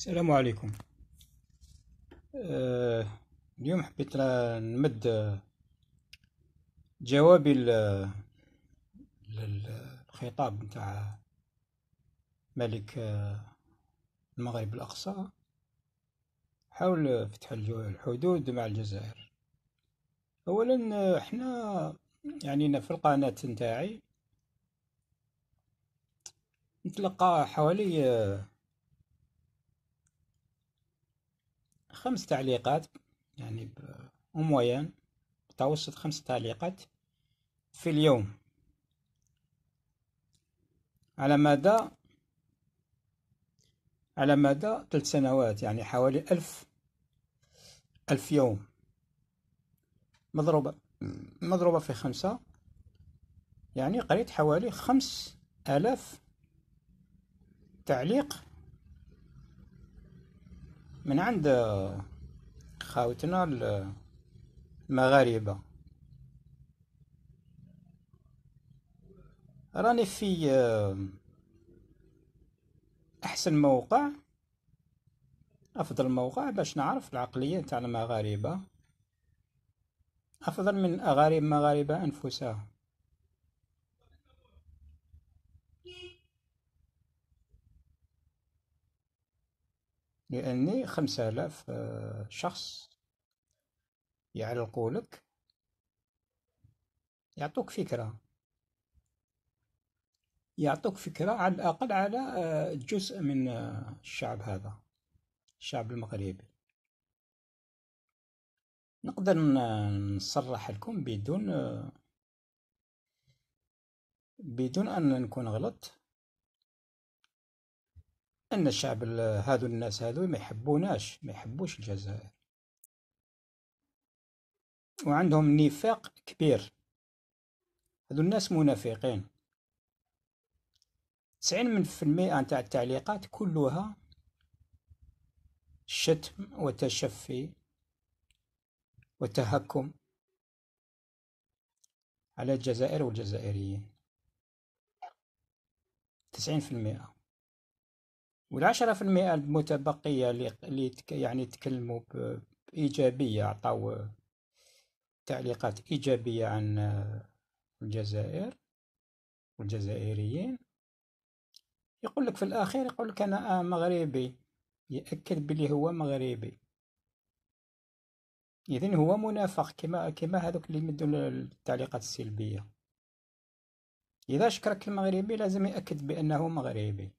السلام عليكم آه، اليوم حبيت نمد جوابي للخطاب نتاع ملك آه، المغرب الأقصى حول فتح الحدود مع الجزائر أولا احنا آه، يعني في القناة نتاعي نتلقى حوالي خمس تعليقات يعني بموين متوسط خمس تعليقات في اليوم على مدى على مدى ثلاث سنوات يعني حوالي ألف ألف يوم مضروبة مضروبة في خمسة يعني قريت حوالي خمس آلاف تعليق من عند خاوتنا المغاربة راني في آه، أحسن موقع أفضل موقع باش نعرف العقلية تاع المغاربة أفضل من أغارب مغاربة أنفسها لأني خمسة آلاف آه، شخص يعلقوا لك يعطوك فكرة يعطوك فكرة على الأقل على آه، جزء من آه، الشعب هذا الشعب المغربي نقدر نصرح لكم بدون بدون أن نكون غلط ان الشعب هذو الناس هذو ما يحبوناش ما يحبوش الجزائر وعندهم نفاق كبير هذو الناس منافقين تسعين من في المئة نتاع التعليقات كلها شتم وتشفي وتهكم على الجزائر والجزائريين تسعين في المئة والعشرة في المئة المتبقية اللي يعني تكلموا بإيجابية عطاو تعليقات إيجابية عن الجزائر والجزائريين يقول لك في الأخير يقول لك أنا مغربي يأكد بلي هو مغربي إذن هو منافق كما كما هذوك اللي يمدوا التعليقات السلبية إذا شكرك المغربي لازم يأكد بأنه مغربي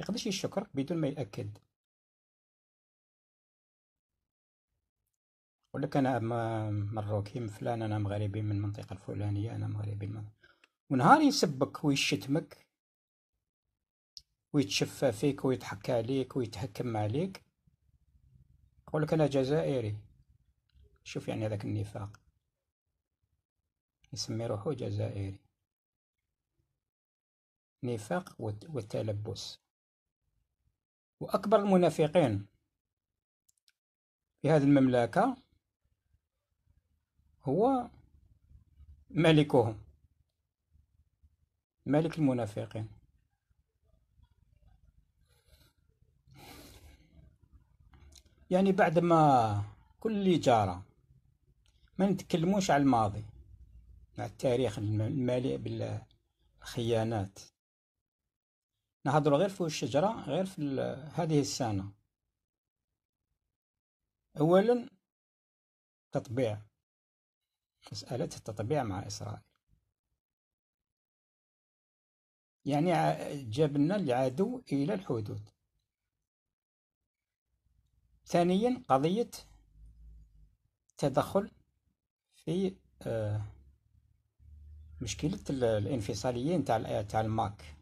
يقدرش يشكر بدون ما يأكد يقول لك انا مروكي من فلان انا مغربي من المنطقه الفلانيه انا مغربي من ونهار يسبك ويشتمك ويتشفى فيك ويضحك عليك ويتهكم عليك يقول لك انا جزائري شوف يعني هذاك النفاق يسمي روحه جزائري نفاق والتلبس وأكبر المنافقين في هذه المملكة هو ملكهم ملك المنافقين يعني بعد ما كل اللي جارة ما نتكلموش على الماضي مع التاريخ المليء بالخيانات نحضر غير في الشجرة غير في هذه السنة أولا تطبيع مسألة التطبيع مع إسرائيل يعني جابنا العدو إلى الحدود ثانيا قضية تدخل في آه، مشكلة الانفصاليين تاع الماك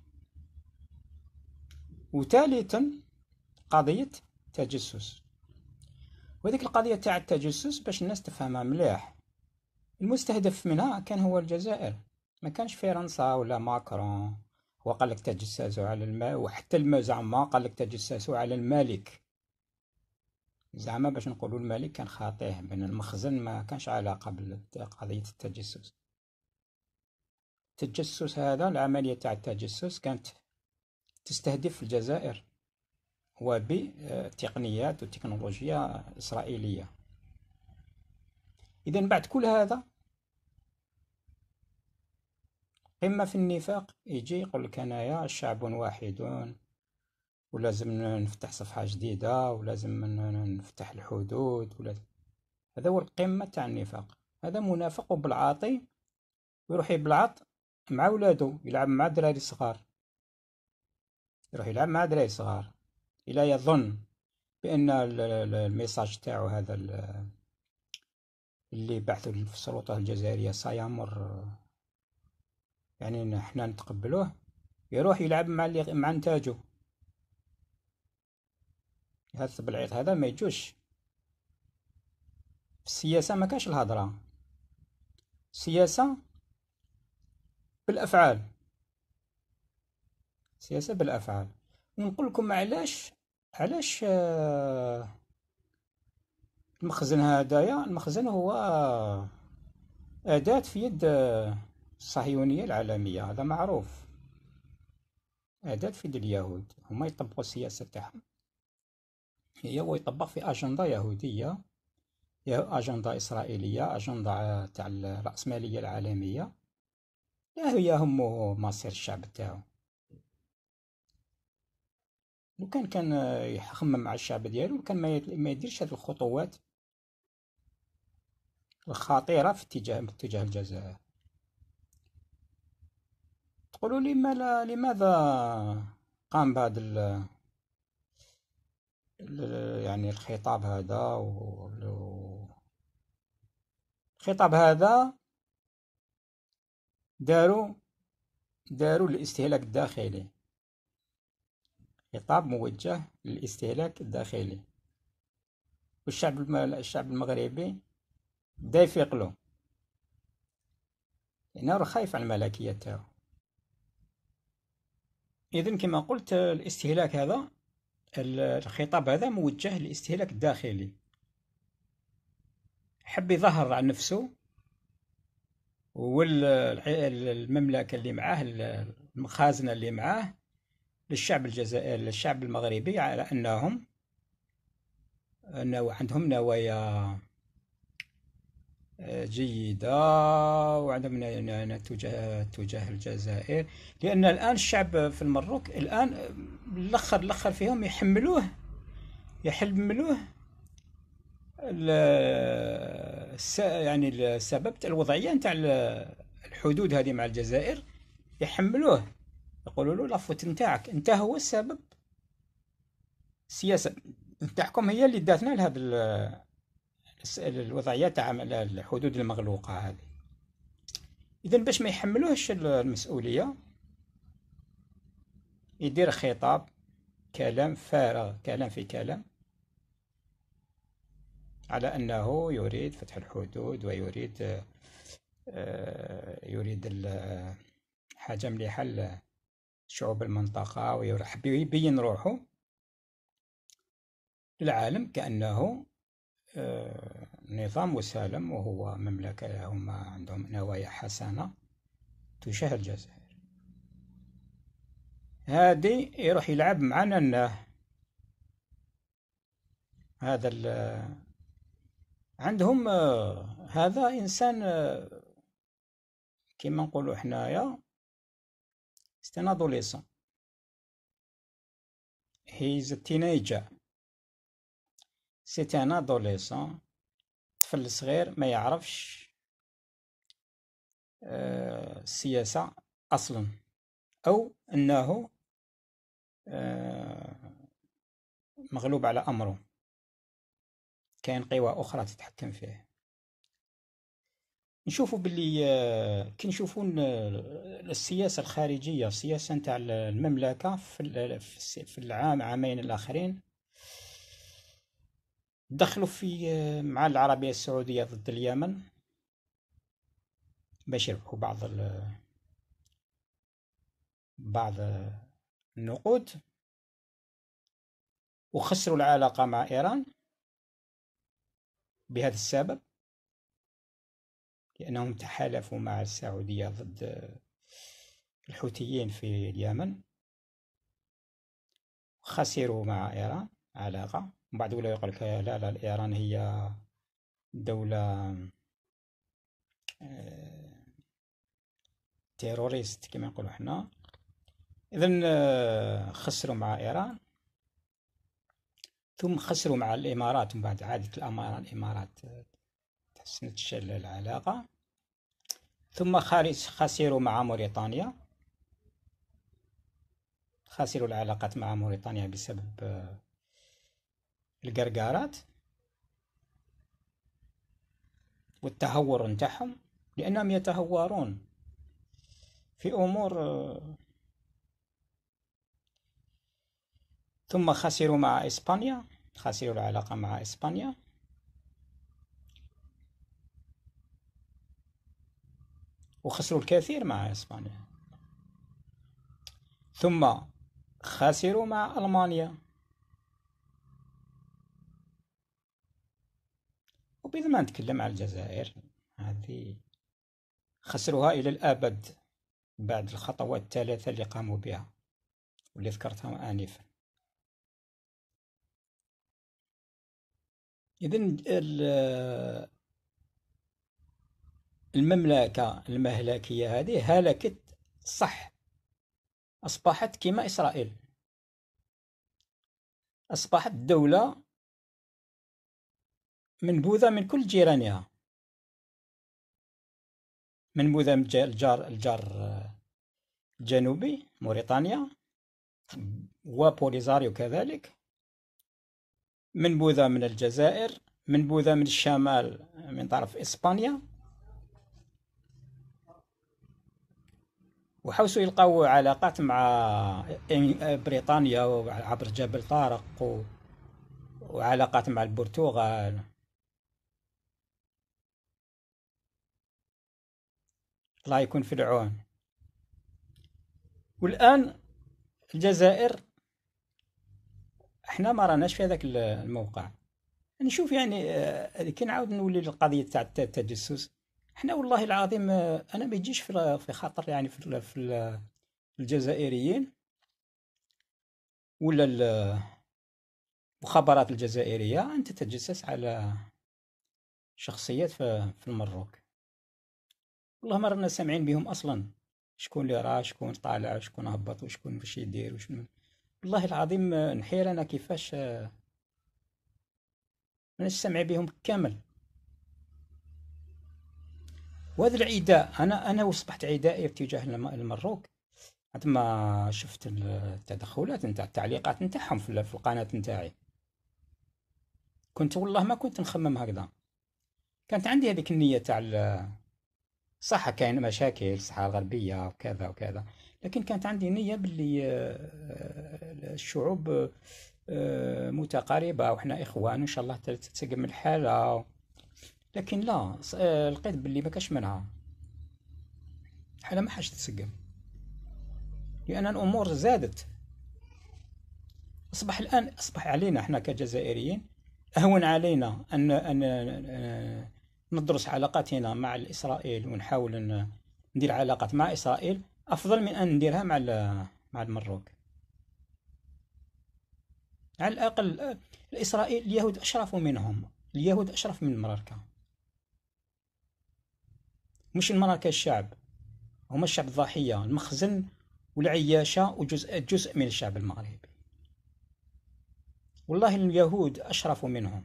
وثالثا قضية تجسس وهذيك القضية تاع التجسس باش الناس تفهمها مليح المستهدف منها كان هو الجزائر ما كانش فرنسا ولا ماكرون هو قال لك تجسسوا على الماء وحتى الماء زعما قال لك تجسسوا على الملك زعما باش نقولوا الملك كان خاطئ بين المخزن ما كانش علاقة بقضية التجسس التجسس هذا العملية تاع التجسس كانت تستهدف الجزائر وبتقنيات وتكنولوجيا إسرائيلية إذا بعد كل هذا قمة في النفاق يجي يقول لك أنايا شعب واحد ولازم نفتح صفحة جديدة ولازم نفتح الحدود ولازم هذا هو القمة تاع النفاق هذا منافق وبالعاطي ويروح يبلعط مع ولادو يلعب مع دراري صغار يروح يلعب مع دراري صغار الى يظن بان الميساج تاعو هذا اللي بعثوا السلطه الجزائريه سيامر يعني حنا نتقبلوه يروح يلعب مع اللي مع انتاجو هذا بالعيط هذا ما يجوش في السياسه ما كاش الهضره السياسه بالافعال سياسة بالأفعال ونقول لكم علاش علاش آه، المخزن هدايا المخزن هو أداة في يد الصهيونية العالمية هذا معروف أداة في يد اليهود هما يطبقوا السياسة تاعهم هي هو يطبق في أجندة يهودية أجندة إسرائيلية أجندة تاع الرأسمالية العالمية لا هي همه مصير الشعب تاعو لو كان كان يخمم مع الشعب ديالو كان ما يديرش هذه الخطوات الخطيرة في اتجاه اتجاه الجزائر تقولوا لي ما لماذا قام بهذا ال... يعني الخطاب هذا و... الخطاب هذا داروا داروا الاستهلاك الداخلي خطاب موجه للاستهلاك الداخلي والشعب الشعب المغربي بدا يفيق له لأنه يعني راه خايف على الملكية تاعو إذا كما قلت الاستهلاك هذا الخطاب هذا موجه للاستهلاك الداخلي حب يظهر على نفسه والمملكة اللي معاه المخازنة اللي معاه للشعب الجزائري للشعب المغربي على أنهم عندهم نوايا آه، جيدة وعندهم تجاه تجاه الجزائر لأن الآن الشعب في المروك الآن الأخر الأخر فيهم يحملوه يحملوه يعني السبب الوضعية نتاع الحدود هذه مع الجزائر يحملوه يقولوا له لفوت نتاعك انت هو السبب السياسة نتاعكم هي اللي داتنا لهذا الوضعية تاع الحدود المغلوقة هذه إذا باش ما يحملوهش المسؤولية يدير خطاب كلام فارغ كلام في كلام على أنه يريد فتح الحدود ويريد آه، يريد حاجة مليحة شعوب المنطقة ويحب يبين روحه للعالم كأنه آه، نظام مسالم وهو مملكة لهم عندهم نوايا حسنة تشاه الجزائر هادي يروح يلعب معنا الناه هذا ال عندهم آه، هذا انسان آه، كما نقولوا حنايا C'est un adolescent. He's a teenager. C'est un adolescent. طفل صغير ما يعرفش السياسة أصلا أو أنه مغلوب على أمره كاين قوى أخرى تتحكم فيه نشوفوا باللي آه، كي نشوفوا آه، السياسه الخارجيه السياسه نتاع المملكه في في العام عامين الاخرين دخلوا في آه، مع العربيه السعوديه ضد اليمن باش يربحوا بعض بعض النقود وخسروا العلاقه مع ايران بهذا السبب لأنهم تحالفوا مع السعودية ضد الحوثيين في اليمن خسروا مع إيران علاقة من بعد ولا يقول لك لا لا إيران هي دولة تيروريست آه، كما نقولوا حنا إذا آه، خسروا مع إيران ثم خسروا مع الإمارات من بعد عادت الإمارات سنتشل العلاقة ثم خسروا مع موريتانيا خسروا العلاقات مع موريتانيا بسبب آه، القرقارات والتهور نتاعهم لأنهم يتهورون في أمور آه، ثم خسروا مع إسبانيا خسروا العلاقة مع إسبانيا وخسروا الكثير مع إسبانيا ثم خسروا مع ألمانيا وبإذا ما نتكلم على الجزائر هذه خسروها إلى الأبد بعد الخطوات الثلاثة اللي قاموا بها واللي ذكرتها آنفا إذا المملكة المهلكية هذه هلكت صح أصبحت كما إسرائيل أصبحت دولة منبوذة من كل جيرانها منبوذة من الجار الجار الجنوبي موريتانيا وبوليزاريو كذلك منبوذة من الجزائر منبوذة من الشمال من طرف إسبانيا وحاولوا يلقاو علاقات مع بريطانيا عبر جبل طارق وعلاقات مع البرتغال الله يكون في العون والان الجزائر احنا ما راناش في هذاك الموقع نشوف يعني آه، كي نعاود نولي للقضيه تاع التجسس احنا والله العظيم آه، انا ما يجيش في خاطر يعني في في الجزائريين ولا المخابرات الجزائرية أن تتجسس على شخصيات في المروك والله ما رانا سامعين بهم أصلا شكون اللي راه شكون طالع شكون هبط وشكون باش يدير وشنو والله العظيم آه، نحير أنا كيفاش آه، ماناش سامع بهم كامل وهذا العداء انا انا اصبحت عدائي تجاه المروك حتى ما شفت التدخلات نتاع التعليقات نتاعهم في القناه نتاعي كنت والله ما كنت نخمم هكذا كانت عندي هذيك النيه تاع صح كاين مشاكل صحة الغربية وكذا وكذا لكن كانت عندي نية باللي آه، الشعوب آه، متقاربة وحنا إخوان إن شاء الله تتسقم الحالة لكن لا آه، لقيت بلي ما كاش منها حالا ما حاش تسقم لان الامور زادت اصبح الان اصبح علينا احنا كجزائريين اهون علينا ان ان آه، ندرس علاقاتنا مع اسرائيل ونحاول ندير علاقات مع اسرائيل افضل من ان نديرها مع مع المروك على الاقل آه، الاسرائيل اليهود اشرف منهم اليهود اشرف من المراركه مش المرأة كالشعب هما الشعب الضحية المخزن والعياشة وجزء جزء من الشعب المغربي والله اليهود أشرف منهم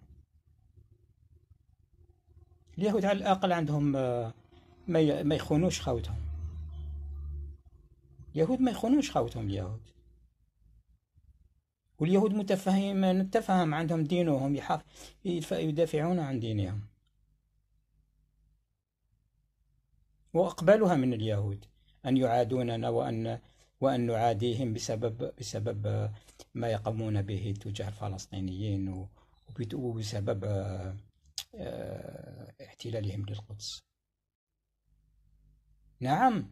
اليهود على الأقل عندهم آه، ما يخونوش خوتهم اليهود ما يخونوش خوتهم اليهود واليهود متفهم نتفهم عندهم دينهم يحاف يدافعون عن دينهم وأقبلها من اليهود أن يعادوننا وأن وأن نعاديهم بسبب بسبب ما يقومون به تجاه الفلسطينيين وبسبب آه، آه، احتلالهم للقدس نعم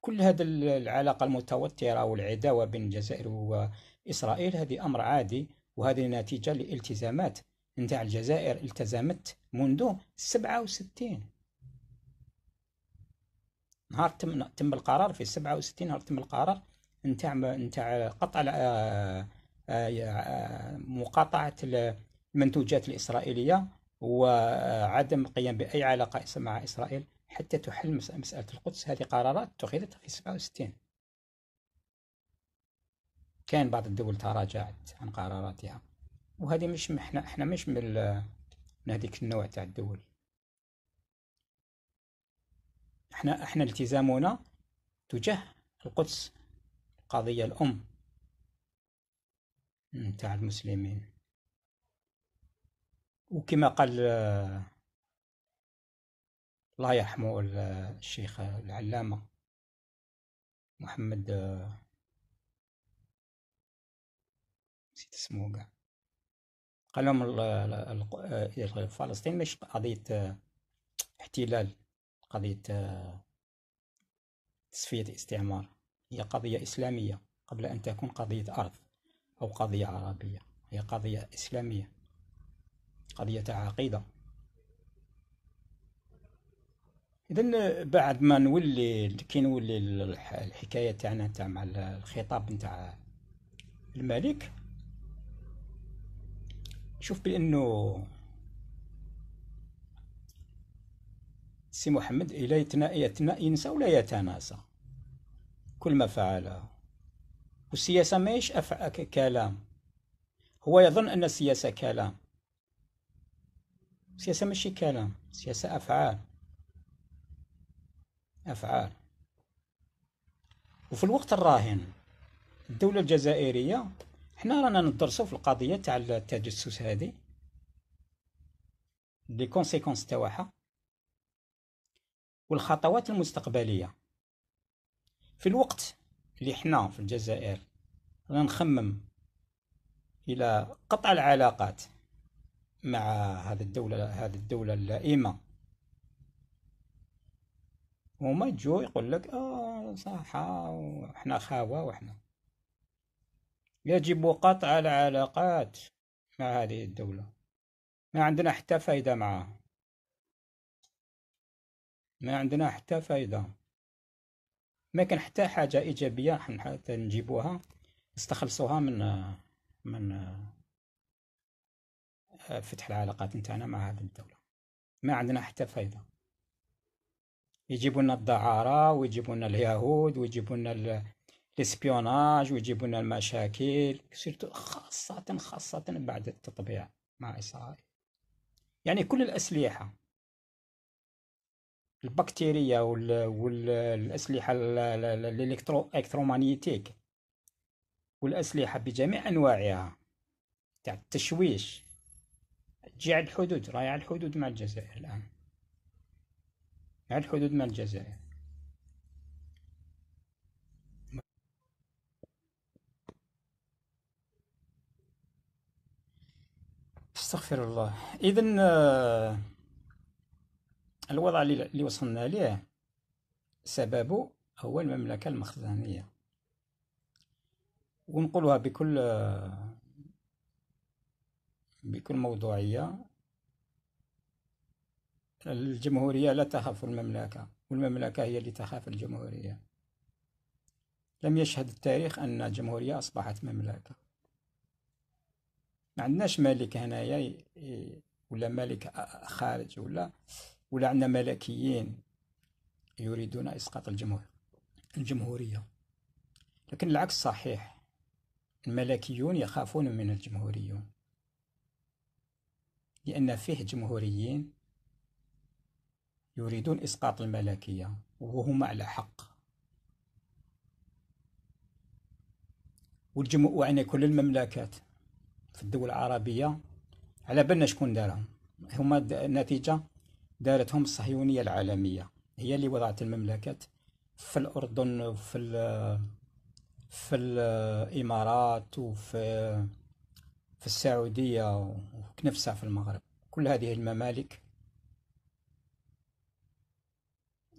كل هذا العلاقة المتوترة والعداوة بين الجزائر وإسرائيل هذه أمر عادي وهذه نتيجة لالتزامات نتاع الجزائر التزمت منذ 67 نهار تم تم القرار في 67 نهار تم القرار نتاع نتاع قطع آه، آه، آه، مقاطعة المنتوجات الإسرائيلية وعدم القيام بأي علاقة مع إسرائيل حتى تحل مسألة القدس هذه قرارات اتخذت في 67 كان بعض الدول تراجعت عن قراراتها وهذه مش احنا احنا مش من, من هذيك النوع تاع الدول احنا احنا التزامنا تجاه القدس القضية الأم نتاع المسلمين وكما قال آه، الله يرحمه الشيخ العلامة محمد آه، نسيت اسمه كاع قال لهم آه، فلسطين مش قضية احتلال قضية تصفية الاستعمار هي قضية إسلامية قبل أن تكون قضية أرض أو قضية عربية هي قضية إسلامية قضية عقيدة إذا بعد ما نولي كي نولي الحكاية تاعنا تاع مع الخطاب نتاع الملك شوف بأنه سي محمد إلى يتنا ينسى ولا يتناسى كل ما فعله والسياسة ماهيش كلام هو يظن أن السياسة كلام السياسة ماشي كلام السياسة أفعال أفعال وفي الوقت الراهن الدولة الجزائرية حنا رانا ندرسو في القضية تاع التجسس هذه لي كونسيكونس تاعها والخطوات المستقبلية في الوقت اللي حنا في الجزائر غنخمم إلى قطع العلاقات مع هذه الدولة هذه الدولة اللائمة هما جو يقول لك اه صحة وحنا خاوة وحنا يجب قطع العلاقات مع هذه الدولة ما عندنا حتى فايدة معها ما عندنا حتى فايدة ما كان حتى حاجة إيجابية حتى نجيبوها نستخلصوها من من آه، فتح العلاقات نتاعنا مع هذه الدولة ما عندنا حتى فايدة يجيبوا لنا الدعارة ويجيبوا لنا اليهود ويجيبوا لنا الاسبيوناج ويجيبوا لنا المشاكل خاصة خاصة بعد التطبيع مع إسرائيل يعني كل الأسلحة البكتيريا والاسلحه الالكترومagnétique والاسلحه بجميع انواعها تاع التشويش تجي على الحدود راهي على الحدود مع الجزائر الان على الحدود مع الجزائر استغفر الله اذا آه، الوضع اللي وصلنا ليه سببه هو المملكة المخزنية ونقولها بكل بكل موضوعية الجمهورية لا تخاف المملكة والمملكة هي اللي تخاف الجمهورية لم يشهد التاريخ أن الجمهورية أصبحت مملكة ما عندناش ملك هنايا ولا ملك خارج ولا ولا عندنا ملكيين يريدون إسقاط الجمهور الجمهورية لكن العكس صحيح الملكيون يخافون من الجمهوريون لأن فيه جمهوريين يريدون إسقاط الملكية وهما على حق والجمهور يعني كل المملكات في الدول العربية على بالنا شكون دارهم هما نتيجة دارتهم الصهيونية العالمية هي اللي وضعت المملكات في الأردن وفي الـ في الإمارات وفي في السعودية وكنفسها في المغرب كل هذه الممالك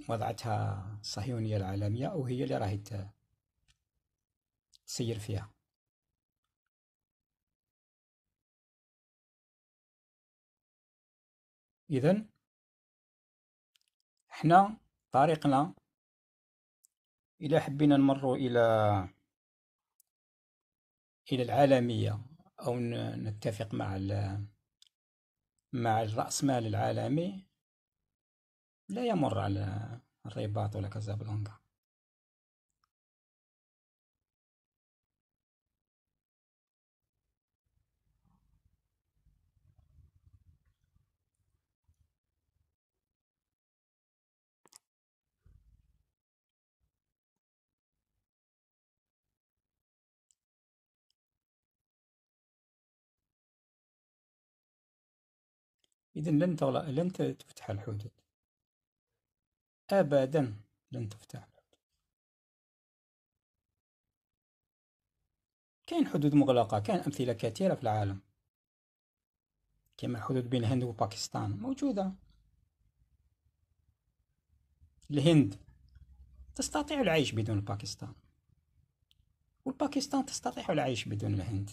وضعتها الصهيونية العالمية وهي اللي راهي تسير فيها إذن حنا طريقنا الى حبينا نمروا الى الى العالميه او نتفق مع مع الرأسمال العالمي لا يمر على الرباط ولا كازابلانكا إذا لن تغلق لن تفتح الحدود أبدا لن تفتح الحدود كاين حدود مغلقة كاين أمثلة كثيرة في العالم كما الحدود بين الهند وباكستان موجودة الهند تستطيع العيش بدون باكستان والباكستان تستطيع العيش بدون الهند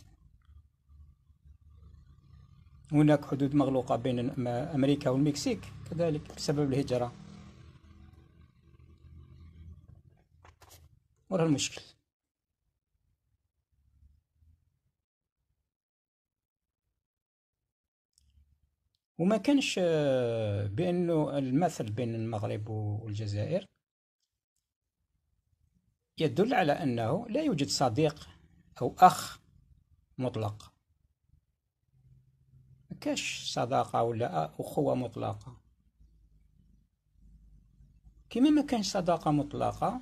هناك حدود مغلوقة بين أمريكا والمكسيك كذلك بسبب الهجرة وراء المشكل وما كانش آه، بأنه المثل بين المغرب والجزائر يدل على أنه لا يوجد صديق أو أخ مطلق كاش صداقة ولا أخوة مطلقة كما ما كانش صداقة مطلقة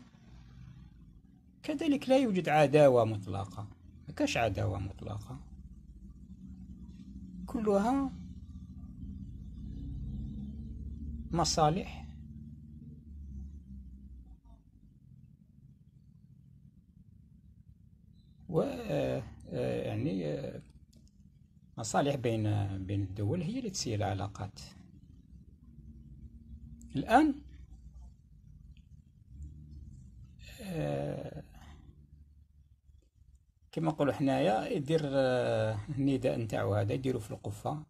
كذلك لا يوجد عداوة مطلقة ما كاش عداوة مطلقة كلها مصالح و آه، آه، يعني آه، مصالح بين بين الدول هي اللي تسير العلاقات الآن آه، كما نقولوا حنايا يدير آه، النداء نتاعو هذا يديرو في القفة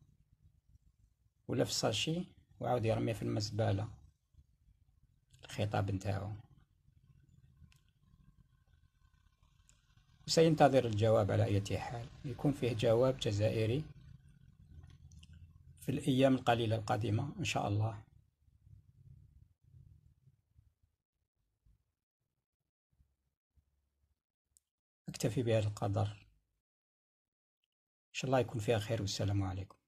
ولا في الساشي وعاود يرميه في المزباله الخطاب نتاعو وسينتظر الجواب على أي حال يكون فيه جواب جزائري في الأيام القليلة القادمة إن شاء الله أكتفي بهذا القدر إن شاء الله يكون فيها خير والسلام عليكم